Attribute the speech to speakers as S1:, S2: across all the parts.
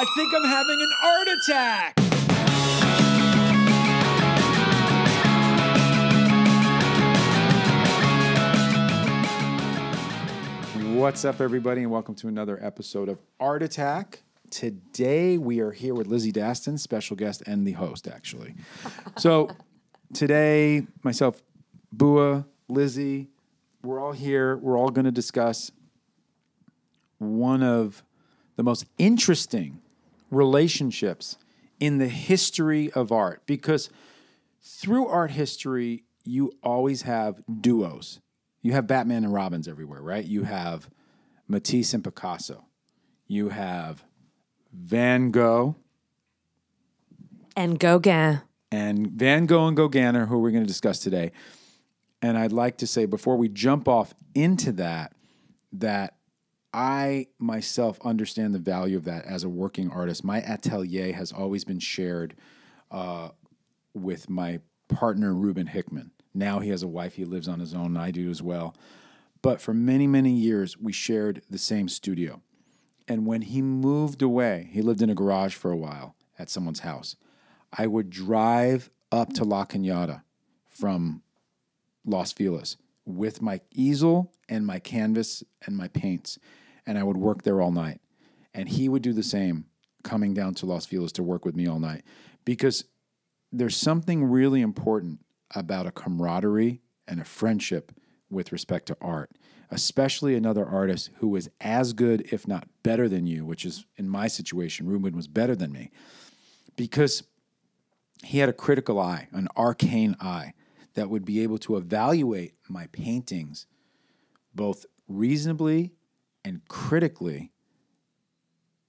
S1: I think I'm having an art attack. What's up, everybody, and welcome to another episode of Art Attack. Today we are here with Lizzie Daston, special guest and the host, actually. so today, myself, Bua, Lizzie, we're all here. We're all going to discuss one of the most interesting relationships in the history of art because through art history, you always have duos. You have Batman and Robins everywhere, right? You have Matisse and Picasso. You have Van Gogh.
S2: And Gauguin.
S1: And Van Gogh and Gauguin are who we're going to discuss today. And I'd like to say before we jump off into that, that I myself understand the value of that as a working artist. My atelier has always been shared uh, with my partner, Ruben Hickman. Now he has a wife, he lives on his own, and I do as well. But for many, many years, we shared the same studio. And when he moved away, he lived in a garage for a while at someone's house. I would drive up to La Cañada from Los Feliz with my easel and my canvas and my paints. And I would work there all night. And he would do the same coming down to Los Feliz to work with me all night because there's something really important about a camaraderie and a friendship with respect to art, especially another artist who is as good, if not better than you, which is in my situation, Ruben was better than me because he had a critical eye, an arcane eye that would be able to evaluate my paintings both reasonably and critically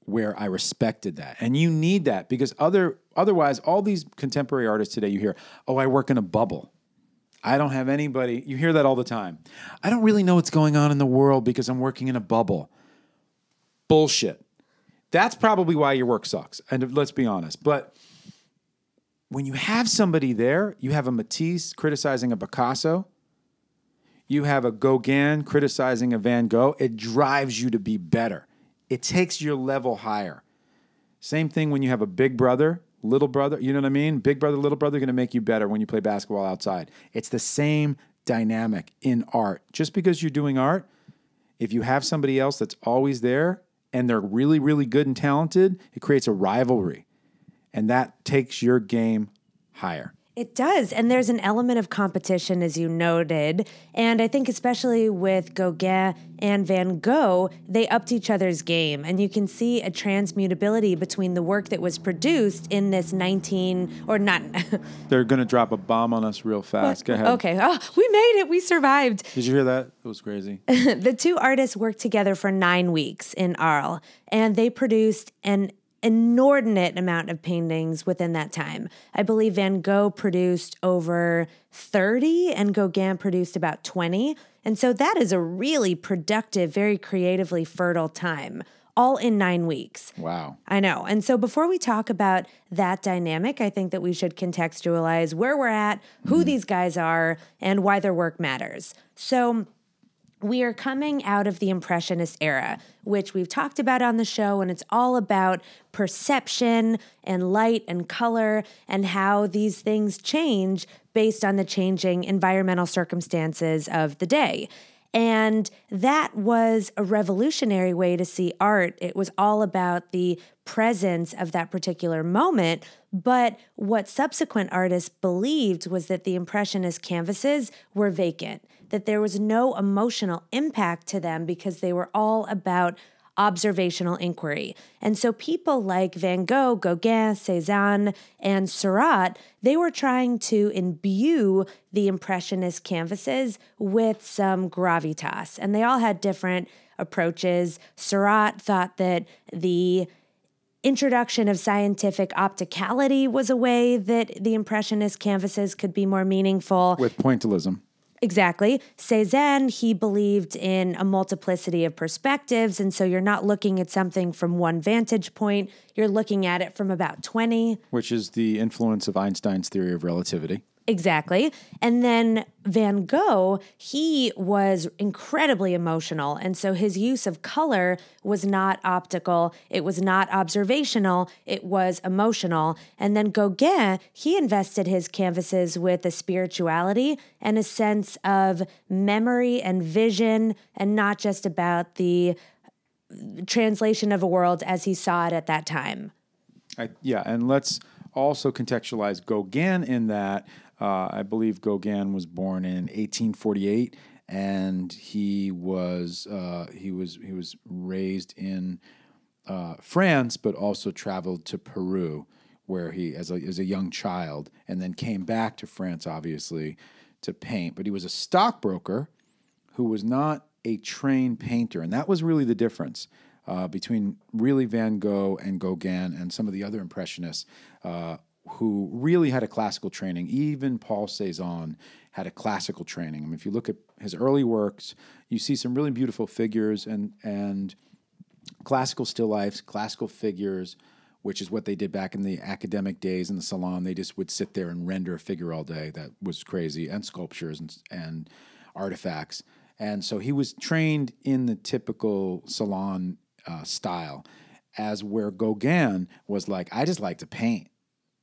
S1: where I respected that. And you need that because other otherwise all these contemporary artists today you hear, "Oh, I work in a bubble." I don't have anybody. You hear that all the time. I don't really know what's going on in the world because I'm working in a bubble. Bullshit. That's probably why your work sucks. And let's be honest. But when you have somebody there, you have a Matisse criticizing a Picasso, you have a Gauguin criticizing a Van Gogh, it drives you to be better. It takes your level higher. Same thing when you have a big brother, little brother, you know what I mean? Big brother, little brother going to make you better when you play basketball outside. It's the same dynamic in art. Just because you're doing art, if you have somebody else that's always there and they're really, really good and talented, it creates a rivalry and that takes your game higher.
S2: It does. And there's an element of competition, as you noted. And I think, especially with Gauguin and Van Gogh, they upped each other's game. And you can see a transmutability between the work that was produced in this 19 or not.
S1: They're going to drop a bomb on us real fast. What? Go ahead. Okay.
S2: Oh, we made it. We survived.
S1: Did you hear that? It was crazy.
S2: the two artists worked together for nine weeks in Arles, and they produced an inordinate amount of paintings within that time. I believe Van Gogh produced over 30 and Gauguin produced about 20. And so that is a really productive, very creatively fertile time, all in nine weeks. Wow. I know. And so before we talk about that dynamic, I think that we should contextualize where we're at, who mm. these guys are, and why their work matters. So we are coming out of the Impressionist era, which we've talked about on the show, and it's all about perception and light and color and how these things change based on the changing environmental circumstances of the day. And that was a revolutionary way to see art. It was all about the presence of that particular moment. But what subsequent artists believed was that the Impressionist canvases were vacant, that there was no emotional impact to them because they were all about observational inquiry. And so people like Van Gogh, Gauguin, Cezanne, and Seurat, they were trying to imbue the Impressionist canvases with some gravitas. And they all had different approaches. Seurat thought that the introduction of scientific opticality was a way that the impressionist canvases could be more meaningful
S1: with pointillism
S2: Exactly. Cezanne, he believed in a multiplicity of perspectives. And so you're not looking at something from one vantage point, you're looking at it from about 20.
S1: Which is the influence of Einstein's theory of relativity.
S2: Exactly. And then Van Gogh, he was incredibly emotional. And so his use of color was not optical, it was not observational, it was emotional. And then Gauguin, he invested his canvases with a spirituality and a sense of memory and vision, and not just about the translation of a world as he saw it at that time.
S1: I, yeah, and let's also contextualize Gauguin in that uh, I believe Gauguin was born in 1848, and he was uh, he was he was raised in uh, France, but also traveled to Peru, where he as a as a young child, and then came back to France, obviously, to paint. But he was a stockbroker who was not a trained painter, and that was really the difference. Uh, between really Van Gogh and Gauguin and some of the other Impressionists, uh, who really had a classical training. Even Paul Cézanne had a classical training. I mean, if you look at his early works, you see some really beautiful figures and and classical still lifes, classical figures, which is what they did back in the academic days in the salon. They just would sit there and render a figure all day. That was crazy, and sculptures and and artifacts. And so he was trained in the typical salon uh, style, as where Gauguin was like, I just like to paint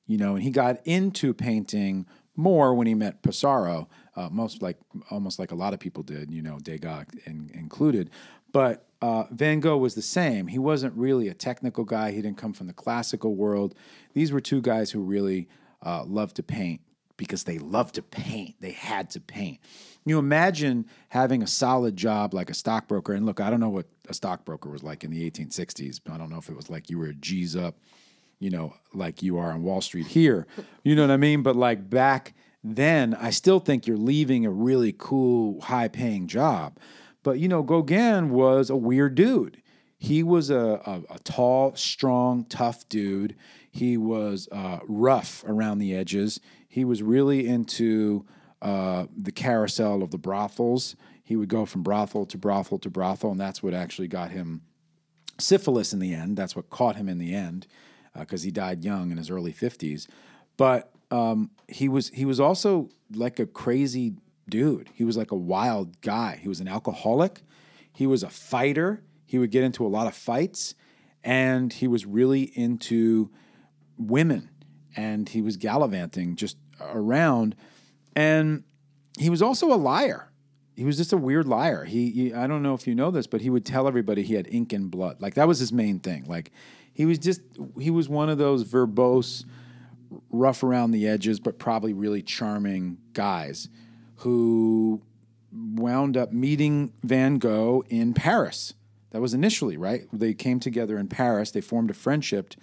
S1: you know, and he got into painting more when he met Pissarro, uh, most like almost like a lot of people did, you know, Degas in, included. But uh, Van Gogh was the same. He wasn't really a technical guy. He didn't come from the classical world. These were two guys who really uh, loved to paint because they loved to paint. They had to paint. You imagine having a solid job like a stockbroker. And look, I don't know what a stockbroker was like in the 1860s, but I don't know if it was like you were a G's up you know, like you are on Wall Street here. You know what I mean? But like back then, I still think you're leaving a really cool, high paying job. But you know, Gauguin was a weird dude. He was a, a, a tall, strong, tough dude. He was uh, rough around the edges. He was really into uh, the carousel of the brothels. He would go from brothel to brothel to brothel, and that's what actually got him syphilis in the end. That's what caught him in the end because uh, he died young in his early 50s. But um, he was he was also like a crazy dude. He was like a wild guy. He was an alcoholic. He was a fighter. He would get into a lot of fights, and he was really into women. And he was gallivanting just around, and he was also a liar. He was just a weird liar. He, he I don't know if you know this, but he would tell everybody he had ink and blood. Like that was his main thing. Like he was just he was one of those verbose, rough around the edges, but probably really charming guys who wound up meeting Van Gogh in Paris. That was initially right. They came together in Paris. They formed a friendship,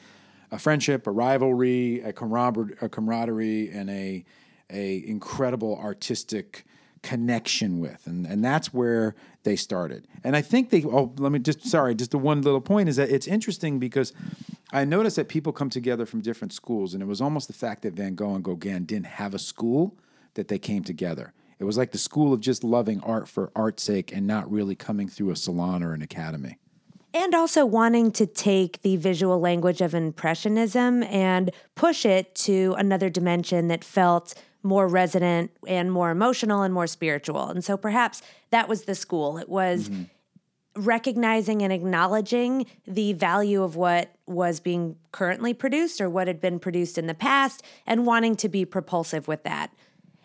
S1: a friendship, a rivalry, a, camarader- a camaraderie, and a a incredible artistic connection with. And, and that's where they started. And I think they, oh, let me just, sorry, just the one little point is that it's interesting because I noticed that people come together from different schools. And it was almost the fact that Van Gogh and Gauguin didn't have a school that they came together. It was like the school of just loving art for art's sake and not really coming through a salon or an academy.
S2: And also wanting to take the visual language of Impressionism and push it to another dimension that felt more resonant and more emotional and more spiritual. And so perhaps that was the school. It was mm-hmm. recognizing and acknowledging the value of what was being currently produced or what had been produced in the past and wanting to be propulsive with that.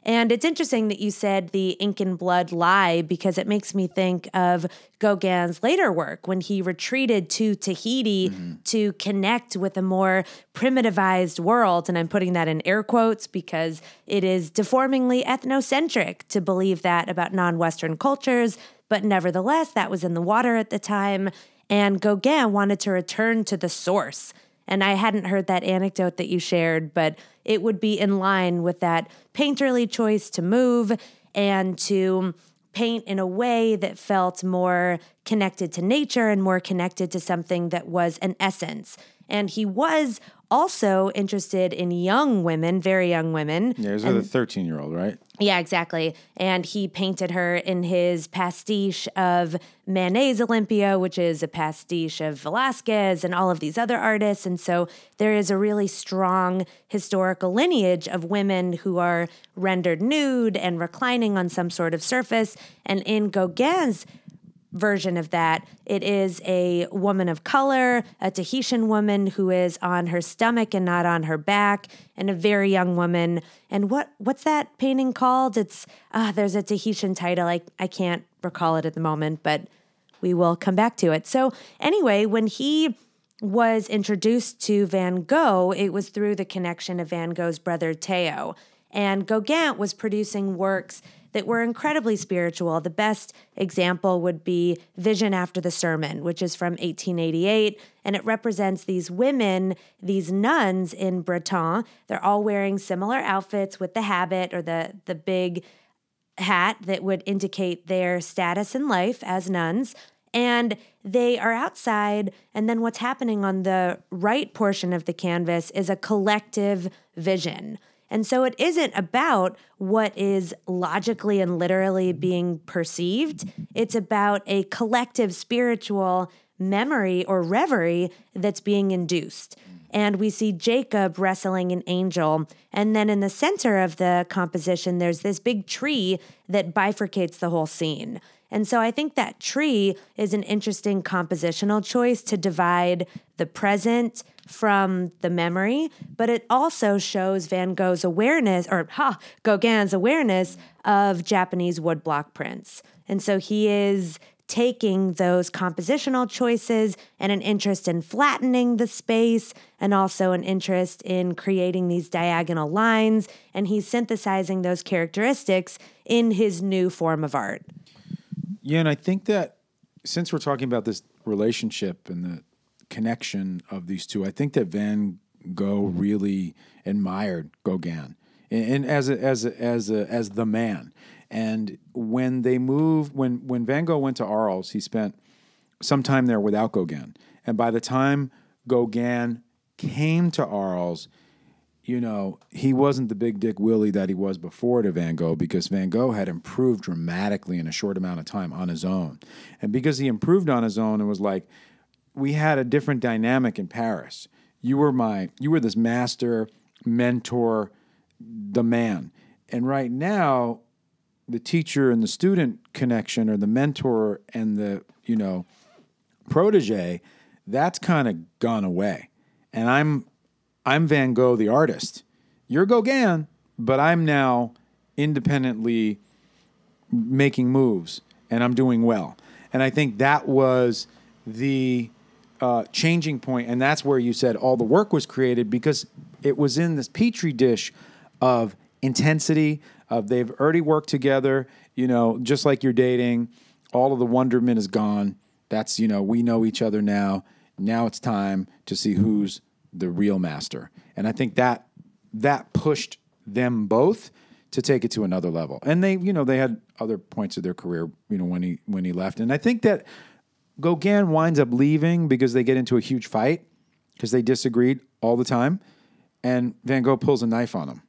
S2: And it's interesting that you said the ink and blood lie because it makes me think of Gauguin's later work when he retreated to Tahiti mm-hmm. to connect with a more primitivized world. And I'm putting that in air quotes because it is deformingly ethnocentric to believe that about non Western cultures. But nevertheless, that was in the water at the time. And Gauguin wanted to return to the source and I hadn't heard that anecdote that you shared, but it would be in line with that painterly choice to move and to paint in a way that felt more connected to nature and more connected to something that was an essence and he was also interested in young women, very young women. Yeah, he's with a
S1: 13 year old, right?
S2: Yeah, exactly. And he painted her in his pastiche of Manet's Olympia, which is a pastiche of Velázquez and all of these other artists. And so there is a really strong historical lineage of women who are rendered nude and reclining on some sort of surface. And in Gauguin's version of that. It is a woman of color, a Tahitian woman who is on her stomach and not on her back, and a very young woman. And what what's that painting called? It's uh, there's a Tahitian title. I I can't recall it at the moment, but we will come back to it. So anyway, when he was introduced to Van Gogh, it was through the connection of Van Gogh's brother Theo. And Gauguin was producing works that were incredibly spiritual. The best example would be Vision After the Sermon, which is from 1888, and it represents these women, these nuns in Breton. They're all wearing similar outfits with the habit or the the big hat that would indicate their status in life as nuns. And they are outside, and then what's happening on the right portion of the canvas is a collective vision and so it isn't about what is logically and literally being perceived, it's about a collective spiritual memory or reverie that's being induced. And we see Jacob wrestling an angel. And then in the center of the composition, there's this big tree that bifurcates the whole scene. And so I think that tree is an interesting compositional choice to divide the present from the memory, but it also shows Van Gogh's awareness or ha, Gauguin's awareness of Japanese woodblock prints. And so he is taking those compositional choices and an interest in flattening the space and also an interest in creating these diagonal lines and he's synthesizing those characteristics in his new form of art.
S1: Yeah, and I think that since we're talking about this relationship and the connection of these two, I think that Van Gogh mm-hmm. really admired Gauguin, and, and as a, as a, as a, as the man. And when they moved, when when Van Gogh went to Arles, he spent some time there without Gauguin, and by the time Gauguin came to Arles, you know, he wasn't the big dick Willie that he was before to Van Gogh because Van Gogh had improved dramatically in a short amount of time on his own. And because he improved on his own, it was like we had a different dynamic in Paris. You were my, you were this master, mentor, the man. And right now, the teacher and the student connection or the mentor and the, you know, protege, that's kind of gone away. And I'm I'm Van Gogh, the artist. You're Gauguin, but I'm now independently making moves and I'm doing well. And I think that was the uh, changing point, and that's where you said all the work was created because it was in this petri dish of intensity of they've already worked together. You know, just like you're dating, all of the wonderment is gone. That's you know we know each other now. Now it's time to see who's the real master. And I think that that pushed them both to take it to another level. And they, you know, they had other points of their career, you know, when he when he left. And I think that Gauguin winds up leaving because they get into a huge fight because they disagreed all the time. And Van Gogh pulls a knife on him.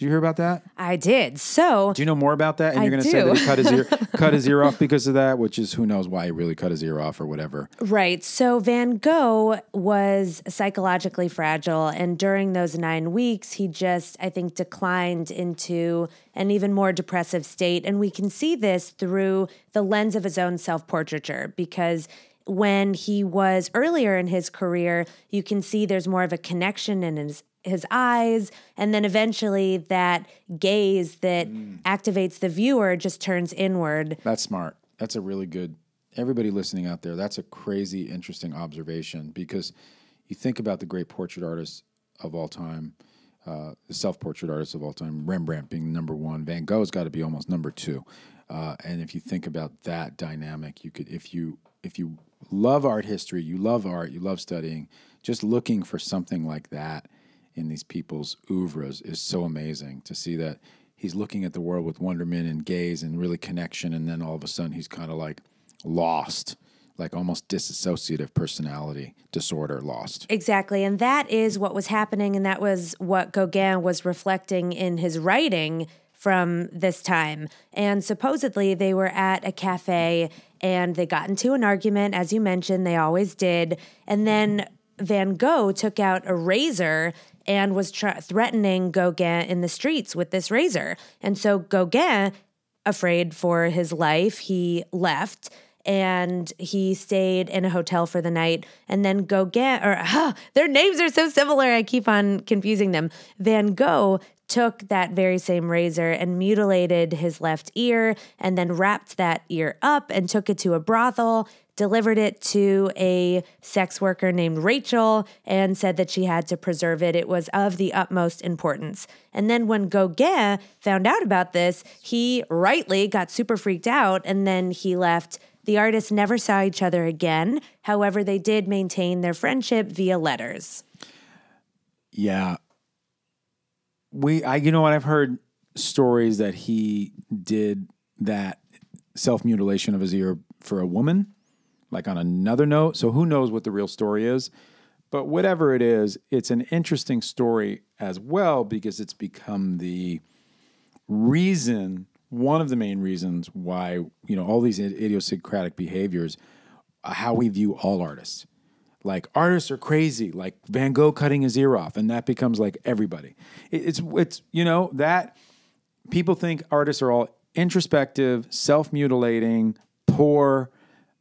S1: Did you hear
S2: about that? I did. So do you
S1: know more about that? And you're going to say that he cut his ear, cut his ear off because of that, which is who knows why he really cut his ear off or whatever.
S2: Right. So Van Gogh was psychologically fragile, and during those nine weeks, he just I think declined into an even more depressive state, and we can see this through the lens of his own self portraiture because when he was earlier in his career, you can see there's more of a connection in his his eyes and then eventually that gaze that mm. activates the viewer just turns inward that's smart that's a really
S1: good everybody listening out there that's a crazy interesting observation because you think about the great portrait artists of all time uh, the self-portrait artists of all time rembrandt being number one van gogh's got to be almost number two uh, and if you think about that dynamic you could if you if you love art history you love art you love studying just looking for something like that in these people's oeuvres is so amazing to see that he's looking at the world with wonderment and gaze and really connection and then all of a sudden he's kind of like lost like almost dissociative personality disorder lost.
S2: Exactly. And that is what was happening and that was what Gauguin was reflecting in his writing from this time. And supposedly they were at a cafe and they got into an argument as you mentioned they always did and then Van Gogh took out a razor and was tra- threatening Gauguin in the streets with this razor. And so Gauguin, afraid for his life, he left and he stayed in a hotel for the night. And then Gauguin, or huh, their names are so similar, I keep on confusing them. Van Gogh took that very same razor and mutilated his left ear and then wrapped that ear up and took it to a brothel, delivered it to a sex worker named Rachel and said that she had to preserve it. It was of the utmost importance. And then when Gauguin found out about this, he rightly got super freaked out and then he left. The artists never saw each other again. However, they did maintain their friendship via letters.
S1: Yeah. We I you know what I've heard stories that he did that self mutilation of his ear for a woman like on another note. So who knows what the real story is? But whatever it is, it's an interesting story as well because it's become the reason, one of the main reasons why, you know, all these idiosyncratic behaviors, uh, how we view all artists. Like artists are crazy, like Van Gogh cutting his ear off, and that becomes like everybody. It's it's you know that people think artists are all introspective, self mutilating, poor,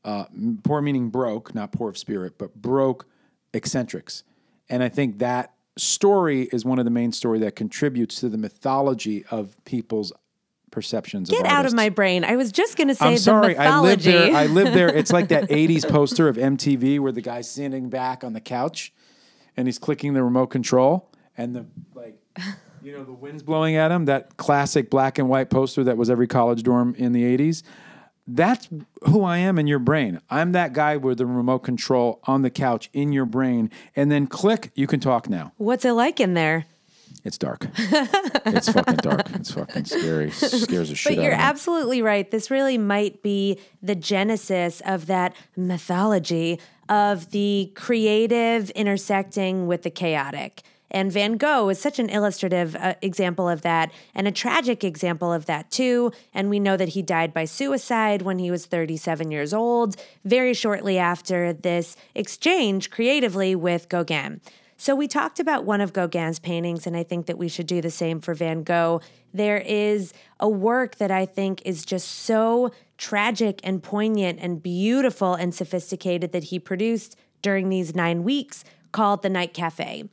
S1: uh, poor meaning broke, not poor of spirit, but broke eccentrics. And I think that story is one of the main story that contributes to the mythology of people's perceptions. Get of out of
S2: my brain. I was just going to say. I'm sorry. I live there. I live there. It's like that '80s poster
S1: of MTV where the guy's sitting back on the couch, and he's clicking the remote control, and the like. You know, the wind's blowing at him. That classic black and white poster that was every college dorm in the '80s that's who I am in your brain. I'm that guy with the remote control on the couch in your brain. And then click, you can talk now.
S2: What's it like in there? It's dark. it's fucking
S1: dark. It's fucking scary. It scares the shit But you're
S2: absolutely right. This really might be the genesis of that mythology of the creative intersecting with the chaotic. And Van Gogh is such an illustrative uh, example of that and a tragic example of that, too. And we know that he died by suicide when he was 37 years old, very shortly after this exchange creatively with Gauguin. So, we talked about one of Gauguin's paintings, and I think that we should do the same for Van Gogh. There is a work that I think is just so tragic and poignant and beautiful and sophisticated that he produced during these nine weeks called The Night Cafe.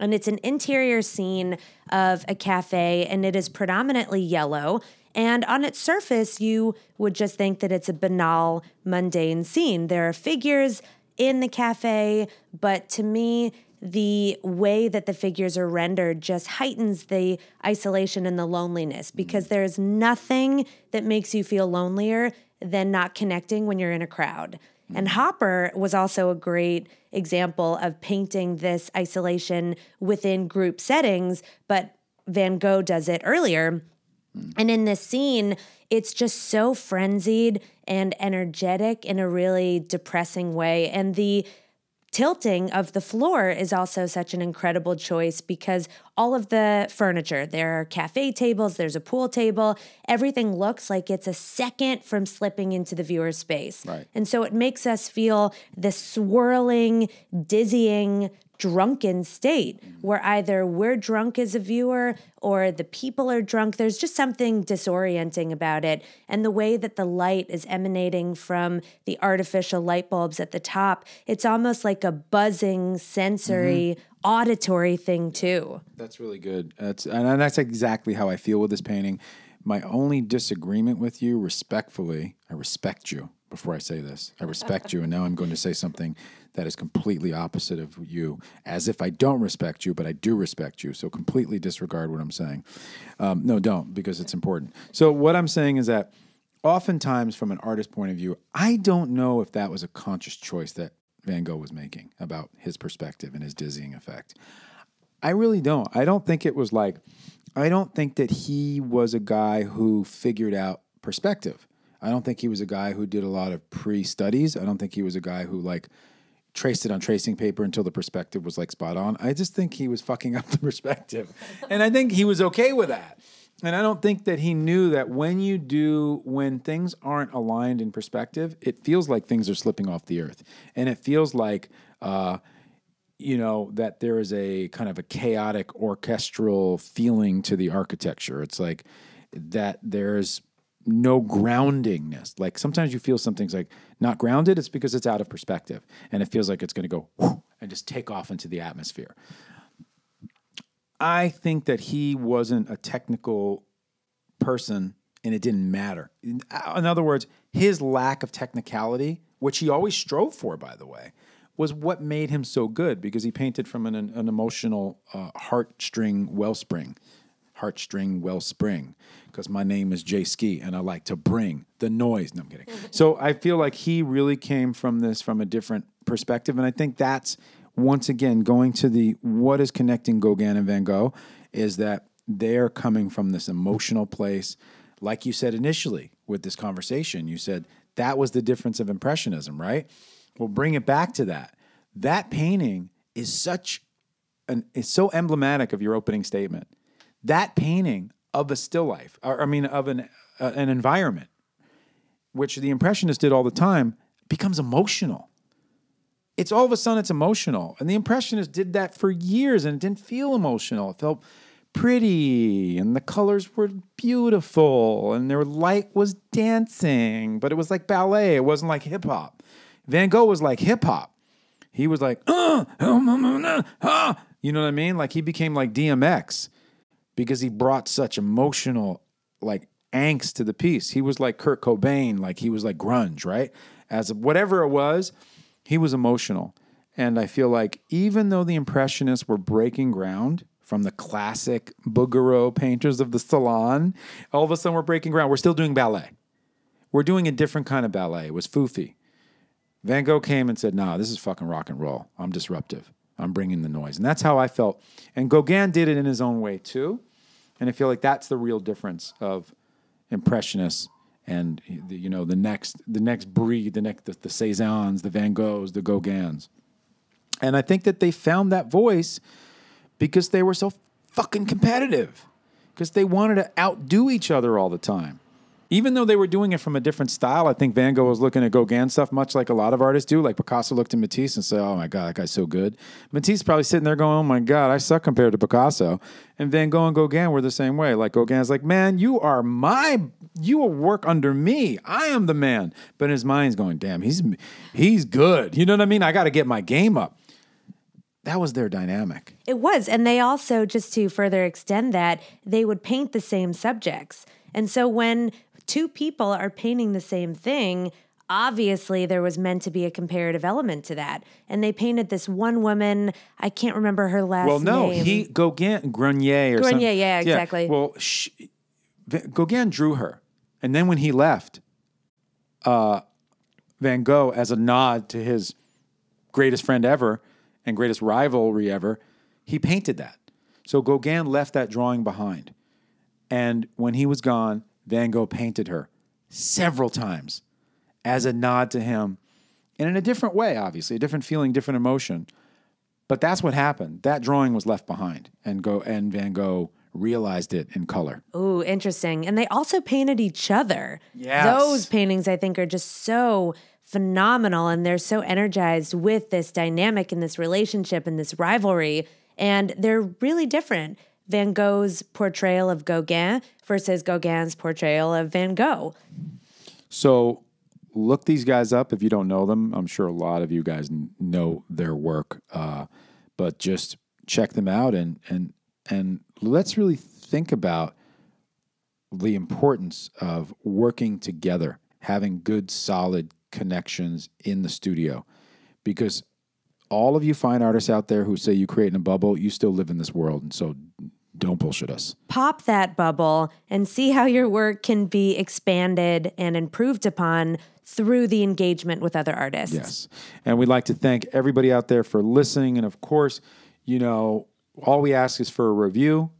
S2: And it's an interior scene of a cafe, and it is predominantly yellow. And on its surface, you would just think that it's a banal, mundane scene. There are figures in the cafe, but to me, the way that the figures are rendered just heightens the isolation and the loneliness mm. because there is nothing that makes you feel lonelier than not connecting when you're in a crowd. And mm-hmm. Hopper was also a great example of painting this isolation within group settings, but Van Gogh does it earlier. Mm. And in this scene, it's just so frenzied and energetic in a really depressing way. And the tilting of the floor is also such an incredible choice because all of the furniture there are cafe tables there's a pool table everything looks like it's a second from slipping into the viewer's space right. and so it makes us feel the swirling dizzying drunken state mm-hmm. where either we're drunk as a viewer or the people are drunk. There's just something disorienting about it. And the way that the light is emanating from the artificial light bulbs at the top, it's almost like a buzzing sensory. Mm-hmm. auditory thing too
S1: that's really good that's and that's exactly how i feel with this painting my only disagreement with you respectfully i respect you before i say this i respect you and now i'm going to say something that is completely opposite of you, as if I don't respect you, but I do respect you. So completely disregard what I'm saying. Um, no, don't, because it's important. So, what I'm saying is that oftentimes, from an artist's point of view, I don't know if that was a conscious choice that Van Gogh was making about his perspective and his dizzying effect. I really don't. I don't think it was like, I don't think that he was a guy who figured out perspective. I don't think he was a guy who did a lot of pre studies. I don't think he was a guy who like traced it on tracing paper until the perspective was like spot on. I just think he was fucking up the perspective. and I think he was okay with that. And I don't think that he knew that when you do, when things aren't aligned in perspective, it feels like things are slipping off the earth. And it feels like, uh, you know, that there is a kind of a chaotic orchestral feeling to the architecture. It's like that there's no groundingness. Like sometimes you feel something's like not grounded, it's because it's out of perspective and it feels like it's going to go and just take off into the atmosphere. I think that he wasn't a technical person and it didn't matter. In, uh, in other words, his lack of technicality, which he always strove for, by the way, was what made him so good because he painted from an, an emotional uh, heartstring wellspring heartstring wellspring because my name is Jay Ski and I like to bring the noise. No, I'm kidding. so I feel like he really came from this from a different perspective. And I think that's once again going to the what is connecting Gauguin and Van Gogh is that they're coming from this emotional place. Like you said initially with this conversation, you said that was the difference of Impressionism, right? Well, bring it back to that. That painting is such an, it's so emblematic of your opening statement that painting of a still life, or, I mean, of an uh, an environment, which the impressionists did all the time, becomes emotional. It's all of a sudden it's emotional, and the impressionists did that for years, and it didn't feel emotional. It felt pretty, and the colors were beautiful, and their light was dancing, but it was like ballet. It wasn't like hip hop. Van Gogh was like hip hop. He was like, uh, uh, uh, uh, you know what I mean? Like he became like DMX because he brought such emotional like angst to the piece. He was like Kurt Cobain, like he was like grunge, right? As whatever it was, he was emotional. And I feel like even though the impressionists were breaking ground from the classic Bouguereau painters of the salon, all of a sudden we're breaking ground. We're still doing ballet. We're doing a different kind of ballet. It was foofy. Van Gogh came and said, "Nah, this is fucking rock and roll. I'm disruptive. I'm bringing the noise." And that's how I felt. And Gauguin did it in his own way too. And I feel like that's the real difference of impressionists and the, you know the next the next breed, the next the, the the Van Goghs, the Gauguins. And I think that they found that voice because they were so fucking competitive. Because they wanted to outdo each other all the time even though they were doing it from a different style, I think Van Gogh was looking at Gauguin stuff, much like a lot of artists do. Like Picasso looked at Matisse and said, "Oh my God, that guy's so good." Matisse probably sitting there going, "Oh my God, I suck compared to Picasso." And Van Gogh and Gauguin were the same way. Like Gauguin's like, "Man, you are my, you will work under me. I am the man." But his mind's going, "Damn, he's he's good." You know what I mean? I got to get my game up that was their dynamic.
S2: It was. And they also, just to further extend that, they would paint the same subjects. And so when two people are painting the same thing, obviously there was meant to be a comparative element to that. And they painted this one woman. I can't remember her last. Well, no, name. he
S1: Gauguin Grenier or Grenier, something. yeah, exactly. Yeah. Well, she, Gauguin drew her, and then when he left, uh, Van Gogh, as a nod to his greatest friend ever and greatest rivalry ever, he painted that. So Gauguin left that drawing behind, and when he was gone, Van Gogh painted her several times as a nod to him and in a different way, obviously, a different feeling, different emotion. But that's what happened. That drawing was left behind, and go and Van Gogh realized it in color.
S2: Oh, interesting. And they also painted each other. Yeah, Those paintings, I think, are just so phenomenal, and they're so energized with this dynamic and this relationship and this rivalry, and they're really different. Van Gogh's portrayal of Gauguin versus Gauguin's portrayal of Van Gogh.
S1: So look these guys up if you don't know them. I'm sure a lot of you guys know their work, uh, but just check them out and and and let's really think about the importance of working together, having good solid connections in the studio, because all of you fine artists out there who say you create in a bubble, you still live in this world, and so don't bullshit us.
S2: Pop that bubble and see how your work can be expanded and improved upon through the engagement with other artists. Yes.
S1: And we'd like to thank everybody out there for listening. And of course, you know, all we ask is for a review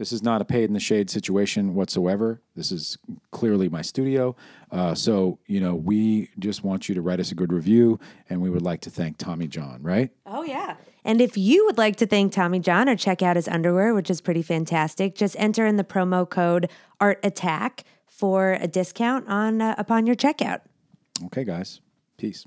S1: this is not a paid in the shade situation whatsoever. This is clearly my studio. Uh, so, you know, we just want you to write us a good review and we would like to thank Tommy John, right? Oh,
S2: yeah. And if you would like to thank Tommy John or check out his underwear, which is pretty fantastic, just enter in the promo code Art Attack for a discount on uh, upon your checkout. Okay,
S1: guys. Peace.